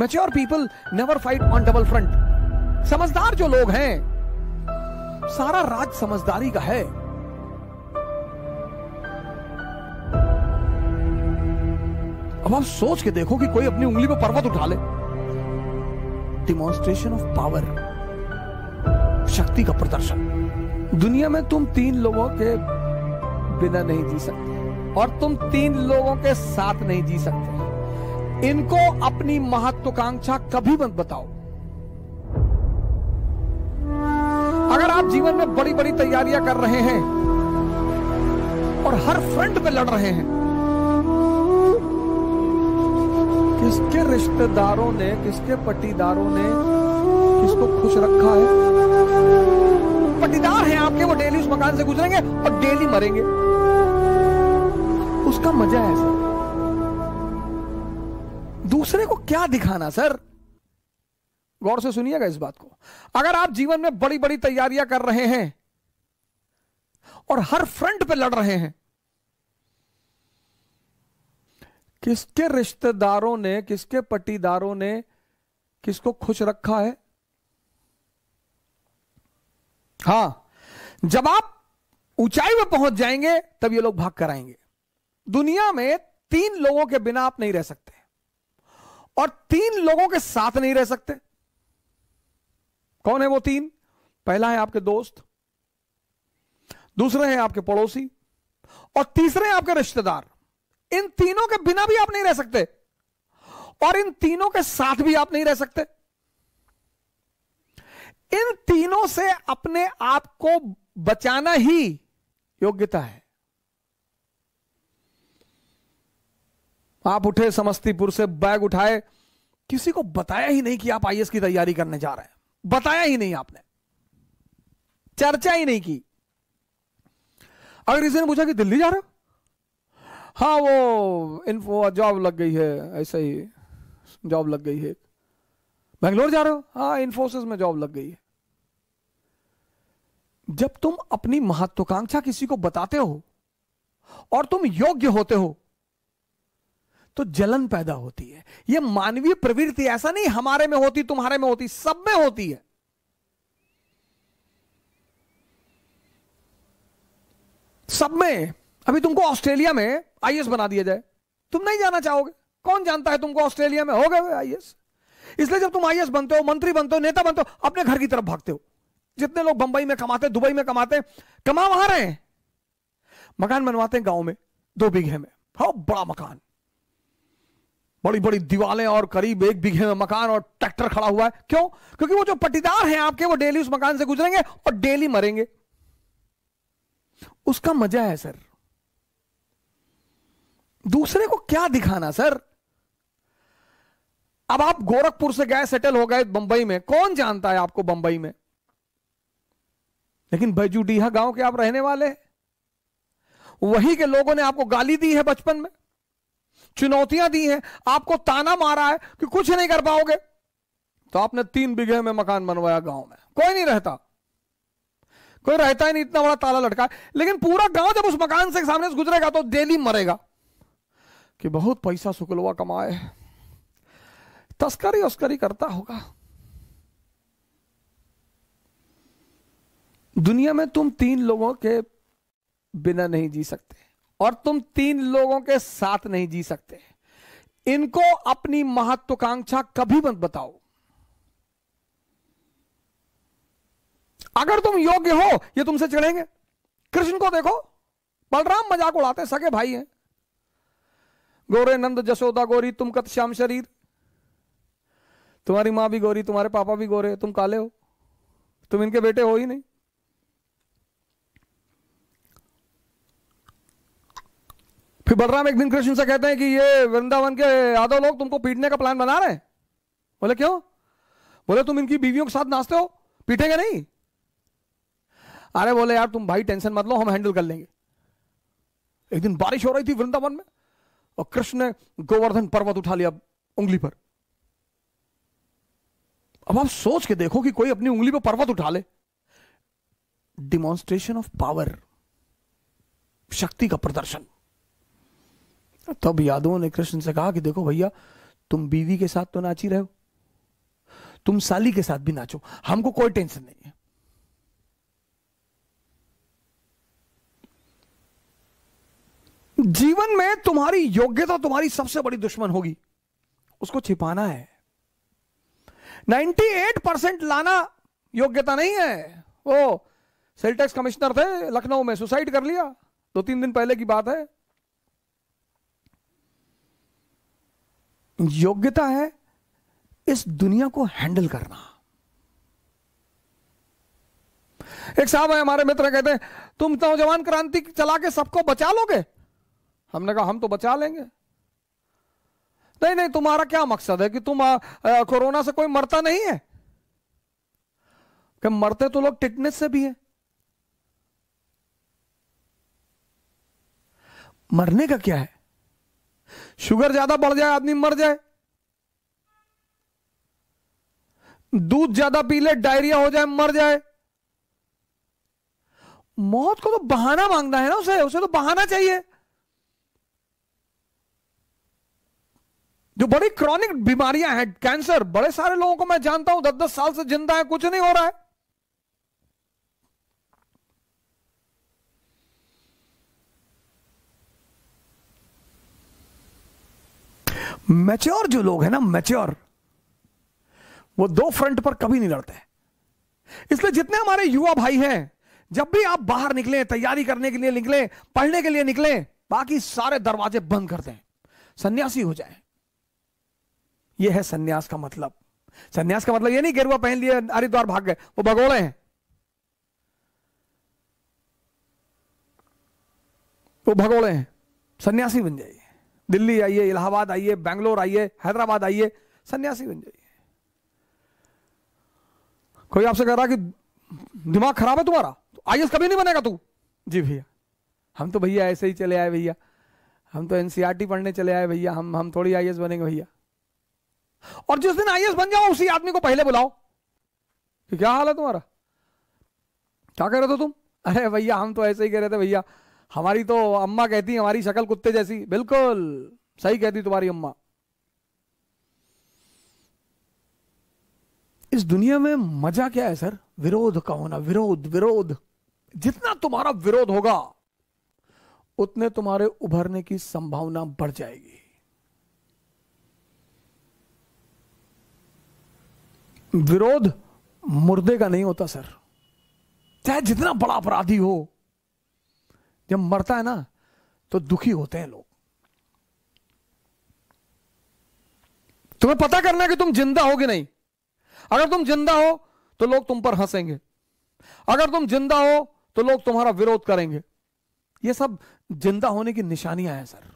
mature people never fight on double front समझदार जो लोग हैं सारा राज समझदारी का है अब आप सोच के देखो कि कोई अपनी उंगली पर पर्वत उठा ले डिमोन्स्ट्रेशन ऑफ पावर शक्ति का प्रदर्शन दुनिया में तुम तीन लोगों के बिना नहीं जी सकते और तुम तीन लोगों के साथ नहीं जी सकते इनको अपनी महत्वाकांक्षा कभी मत बताओ अगर आप जीवन में बड़ी बड़ी तैयारियां कर रहे हैं और हर फ्रंट पे लड़ रहे हैं किसके रिश्तेदारों ने किसके पटीदारों ने किसको खुश रखा है पटीदार हैं आपके वो डेली उस मकान से गुजरेंगे और डेली मरेंगे उसका मजा है सर दूसरे को क्या दिखाना सर गौर से सुनिएगा इस बात को अगर आप जीवन में बड़ी बड़ी तैयारियां कर रहे हैं और हर फ्रंट पे लड़ रहे हैं किसके रिश्तेदारों ने किसके पट्टीदारों ने किसको खुश रखा है हां जब आप ऊंचाई में पहुंच जाएंगे तब ये लोग भाग कर आएंगे दुनिया में तीन लोगों के बिना आप नहीं रह सकते और तीन लोगों के साथ नहीं रह सकते कौन है वो तीन पहला है आपके दोस्त दूसरे हैं आपके पड़ोसी और तीसरे हैं आपके रिश्तेदार इन तीनों के बिना भी आप नहीं रह सकते और इन तीनों के साथ भी आप नहीं रह सकते इन तीनों से अपने आप को बचाना ही योग्यता है आप उठे समस्तीपुर से बैग उठाए किसी को बताया ही नहीं कि आप आईएस की तैयारी करने जा रहे हैं बताया ही नहीं आपने चर्चा ही नहीं की अगर किसी ने पूछा कि दिल्ली जा रहे हो हाँ वो इन्फो जॉब लग गई है ऐसा ही जॉब लग गई है बेंगलोर जा रहे हो हाँ इन्फोसिस में जॉब लग गई है जब तुम अपनी महत्वाकांक्षा किसी को बताते हो और तुम योग्य होते हो तो जलन पैदा होती है यह मानवीय प्रवृत्ति ऐसा नहीं हमारे में होती तुम्हारे में होती सब में होती है सब में अभी तुमको ऑस्ट्रेलिया में आईएस बना दिया जाए तुम नहीं जाना चाहोगे कौन जानता है तुमको ऑस्ट्रेलिया में हो गए आईएएस इसलिए जब तुम आईएस बनते हो मंत्री बनते हो नेता बनते हो अपने घर की तरफ भागते हो जितने लोग बंबई में कमाते दुबई में कमाते कमा वहां रहे मकान बनवाते हैं गांव में दो बीघे में हो बड़ा मकान बड़ी बड़ी दीवारें और करीब एक बीघे में मकान और ट्रैक्टर खड़ा हुआ है क्यों क्योंकि वो जो पटीदार हैं आपके वो डेली उस मकान से गुजरेंगे और डेली मरेंगे उसका मजा है सर दूसरे को क्या दिखाना सर अब आप गोरखपुर से गए सेटल हो गए बंबई में कौन जानता है आपको बंबई में लेकिन बैजूडीहा गांव के आप रहने वाले वहीं के लोगों ने आपको गाली दी है बचपन में चुनौतियां दी हैं आपको ताना मारा है कि कुछ नहीं कर पाओगे तो आपने तीन बीघे में मकान बनवाया गांव में कोई नहीं रहता कोई रहता ही नहीं इतना बड़ा ताला लटका लेकिन पूरा गांव जब उस मकान से सामने से गुजरेगा तो डेली मरेगा कि बहुत पैसा सुकलवा कमाए तस्करी उस्करी करता होगा दुनिया में तुम तीन लोगों के बिना नहीं जी सकते और तुम तीन लोगों के साथ नहीं जी सकते इनको अपनी महत्वाकांक्षा कभी मत बताओ अगर तुम योग्य हो ये तुमसे चढ़ेंगे कृष्ण को देखो बलराम मजाक उड़ाते सके भाई हैं गोरे नंद जसोदा गोरी तुम कत श्याम शरीर तुम्हारी मां भी गोरी तुम्हारे पापा भी गोरे तुम काले हो तुम इनके बेटे हो ही नहीं फिर बलराम एक दिन कृष्ण से कहते हैं कि ये वृंदावन के यादव लोग तुमको पीटने का प्लान बना रहे हैं बोले क्यों बोले तुम इनकी बीवियों के साथ नाचते हो पीटेंगे नहीं अरे बोले यार तुम भाई टेंशन मत लो हम हैंडल कर लेंगे एक दिन बारिश हो रही थी वृंदावन में और कृष्ण ने गोवर्धन पर्वत उठा लिया उंगली पर अब आप सोच के देखो कि कोई अपनी उंगली पर पर्वत उठा ले डिमॉन्स्ट्रेशन ऑफ पावर शक्ति का प्रदर्शन तब तो यादवों ने कृष्ण से कहा कि देखो भैया तुम बीवी के साथ तो नाच ही रहे हो तुम साली के साथ भी नाचो हमको कोई टेंशन नहीं है जीवन में तुम्हारी योग्यता तुम्हारी सबसे बड़ी दुश्मन होगी उसको छिपाना है 98 परसेंट लाना योग्यता नहीं है वो सेल टैक्स कमिश्नर थे लखनऊ में सुसाइड कर लिया दो तीन दिन पहले की बात है योग्यता है इस दुनिया को हैंडल करना एक साहब है हमारे मित्र कहते हैं तुम नौजवान क्रांति चला के सबको बचा लोगे हमने कहा हम तो बचा लेंगे नहीं नहीं तुम्हारा क्या मकसद है कि तुम कोरोना से कोई मरता नहीं है कि मरते तो लोग टिटनेस से भी है मरने का क्या है शुगर ज्यादा बढ़ जाए आदमी मर जाए दूध ज्यादा पी ले डायरिया हो जाए मर जाए मौत को तो बहाना मांगना है ना उसे उसे तो बहाना चाहिए जो बड़ी क्रॉनिक बीमारियां हैं कैंसर बड़े सारे लोगों को मैं जानता हूं दस दस साल से जिंदा है कुछ नहीं हो रहा है मैच्योर जो लोग हैं ना मैच्योर वो दो फ्रंट पर कभी नहीं लड़ते इसलिए जितने हमारे युवा भाई हैं जब भी आप बाहर निकले तैयारी करने के लिए निकले पढ़ने के लिए निकले बाकी सारे दरवाजे बंद कर दें सन्यासी हो जाए यह है सन्यास का मतलब सन्यास का मतलब यह नहीं गेरुआ पहन लिए हरिद्वार भाग गए वो भगोड़े हैं वो भगोड़े हैं सन्यासी बन जाइए दिल्ली आइए इलाहाबाद आइए बैंगलोर आइए हैदराबाद आइए सन्यासी बन जाइए कोई आपसे कह रहा कि दिमाग खराब है तुम्हारा तो आई कभी नहीं बनेगा तू जी भैया हम तो भैया ऐसे ही चले आए भैया हम तो एनसीआरटी पढ़ने चले आए भैया हम हम थोड़ी आई बनेंगे भैया और जिस दिन आई बन जाओ उसी आदमी को पहले बुलाओ कि क्या हाल है तुम्हारा क्या कह रहे थे तुम अरे भैया हम तो ऐसे ही कह रहे थे भैया हमारी तो अम्मा कहती हमारी शक्ल कुत्ते जैसी बिल्कुल सही कहती तुम्हारी अम्मा इस दुनिया में मजा क्या है सर विरोध का होना विरोध विरोध जितना तुम्हारा विरोध होगा उतने तुम्हारे उभरने की संभावना बढ़ जाएगी विरोध मुर्दे का नहीं होता सर चाहे जितना बड़ा अपराधी हो जब मरता है ना तो दुखी होते हैं लोग तुम्हें पता करना है कि तुम जिंदा हो कि नहीं अगर तुम जिंदा हो तो लोग तुम पर हंसेंगे अगर तुम जिंदा हो तो लोग तुम्हारा विरोध करेंगे ये सब जिंदा होने की निशानियां हैं सर